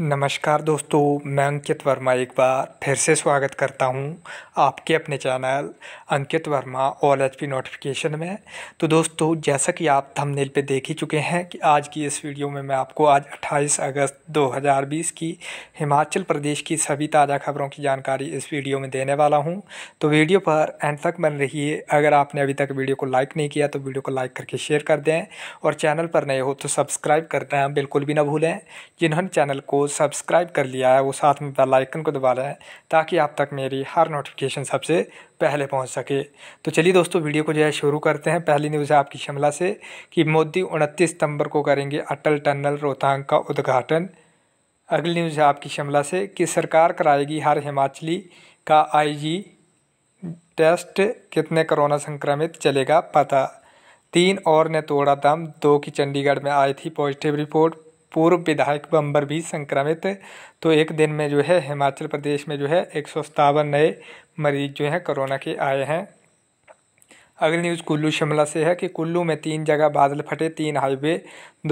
नमस्कार दोस्तों मैं अंकित वर्मा एक बार फिर से स्वागत करता हूं आपके अपने channel Ankit Verma all H P notification में तो दोस्तों जैसा कि आप थंबनेल पे देख ही चुके हैं कि आज की इस वीडियो में मैं आपको आज 28 अगस्त 2020 की हिमाचल प्रदेश की सभी ताज़ा खबरों की जानकारी इस वीडियो में देने वाला हूँ तो वीडियो पर एंड तक बन रही है अगर आपने अभी तक वीडियो को लाइक नहीं किया तो वीडियो को लाइक करके शेयर कर दें और चैनल पर नए हो तो सब्सक्राइब करना बिल्कुल भी ना भूलें जिन्होंने चैनल को सब्सक्राइब कर लिया है वो साथ में बेल आइकन को दबा रहा है ताकि आप तक मेरी हर नोटिफिकेशन सबसे पहले पहुंच सके तो चलिए दोस्तों वीडियो को जो है शुरू करते हैं पहली न्यूज़ है आपकी शिमला से कि मोदी उनतीस सितंबर को करेंगे अटल टनल रोहतांग का उद्घाटन अगली न्यूज़ है आपकी शिमला से कि सरकार कराएगी हर हिमाचली का आई टेस्ट कितने कोरोना संक्रमित चलेगा पता तीन और ने तोड़ा दम दो की चंडीगढ़ में आई थी पॉजिटिव रिपोर्ट पूर्व विधायक बम्बर भी संक्रमित तो एक दिन में जो है हिमाचल प्रदेश में जो है एक नए मरीज जो हैं कोरोना के आए हैं अगली न्यूज़ कुल्लू शिमला से है कि कुल्लू में तीन जगह बादल फटे तीन हाईवे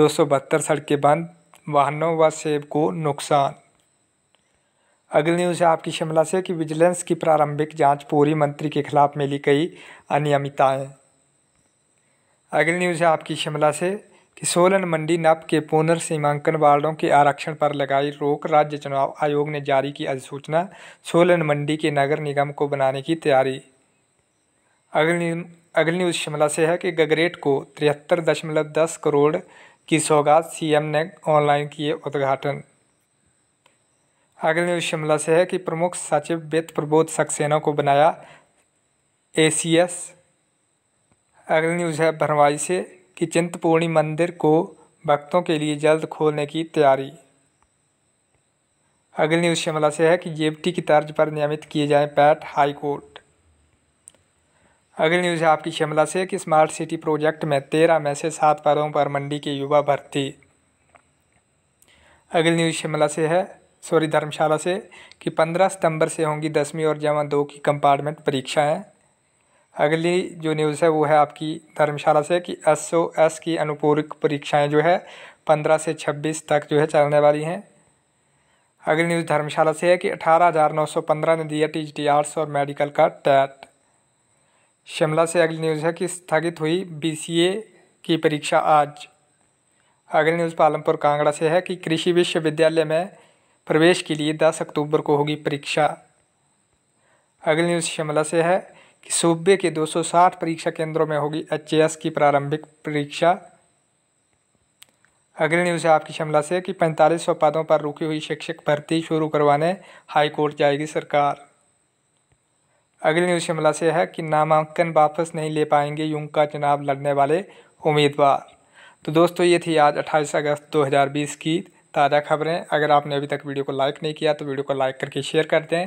दो सड़कें बंद वाहनों व सेब को नुकसान अगली न्यूज़ है आपकी शिमला से कि विजिलेंस की प्रारंभिक जांच पूरी मंत्री के खिलाफ मिली कई अनियमितताएँ अगली न्यूज़ है आपकी शिमला से सोलन मंडी नप के पुनर्सीमांकन वार्डों के आरक्षण पर लगाई रोक राज्य चुनाव आयोग ने जारी की अधिसूचना सोलन मंडी के नगर निगम को बनाने की तैयारी अगली अगली न्यूज़ शिमला से है कि गगरेट को तिहत्तर दशमलव दस करोड़ की सौगात सीएम ने ऑनलाइन किए उद्घाटन अगली न्यूज़ शिमला से है कि प्रमुख सचिव वित्त प्रबोध सक्सेना को बनाया एसीएस अगली न्यूज़ है भरवाई से कि चिंतपूर्णी मंदिर को भक्तों के लिए जल्द खोलने की तैयारी अगली न्यूज़ शिमला से है कि जेबटी की तर्ज पर नियमित किए जाएं पैट हाई कोर्ट अगली न्यूज़ है आपकी शिमला से कि स्मार्ट सिटी प्रोजेक्ट में तेरह में से सात पदों पर मंडी के युवा भर्ती अगली न्यूज़ शिमला से है सॉरी धर्मशाला से कि पंद्रह सितंबर से होंगी दसवीं और जमा दो की कंपार्टमेंट परीक्षाएं अगली जो न्यूज़ है वो है आपकी धर्मशाला से कि एस ओ एस की अनुपूरक परीक्षाएं जो है पंद्रह से छब्बीस तक जो है चलने वाली हैं अगली न्यूज़ धर्मशाला से है कि अठारह हज़ार नौ सौ पंद्रह ने दिया टी जी आर्ट्स और मेडिकल का टैट शिमला से अगली न्यूज़ है कि स्थगित हुई ए की परीक्षा आज अगली न्यूज़ पालमपुर कांगड़ा से है कि कृषि विश्वविद्यालय में प्रवेश के लिए दस अक्टूबर को होगी परीक्षा अगली न्यूज़ शिमला से है कि सूबे के 260 परीक्षा केंद्रों में होगी एच की प्रारंभिक परीक्षा अगली न्यूज़ है आपकी शिमला से कि पैंतालीस सौ पदों पर रुकी हुई शिक्षक भर्ती शुरू करवाने हाईकोर्ट जाएगी सरकार अगली न्यूज़ शिमला से है कि नामांकन वापस नहीं ले पाएंगे यूं का चुनाव लड़ने वाले उम्मीदवार तो दोस्तों ये थी आज 28 अगस्त 2020 की ताज़ा खबरें अगर आपने अभी तक वीडियो को लाइक नहीं किया तो वीडियो को लाइक करके शेयर कर दें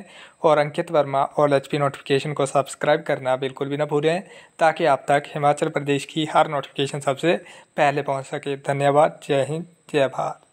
और अंकित वर्मा और एच नोटिफिकेशन को सब्सक्राइब करना बिल्कुल भी ना भूलें ताकि आप तक हिमाचल प्रदेश की हर नोटिफिकेशन सबसे पहले पहुँच सके धन्यवाद जय हिंद जय भारत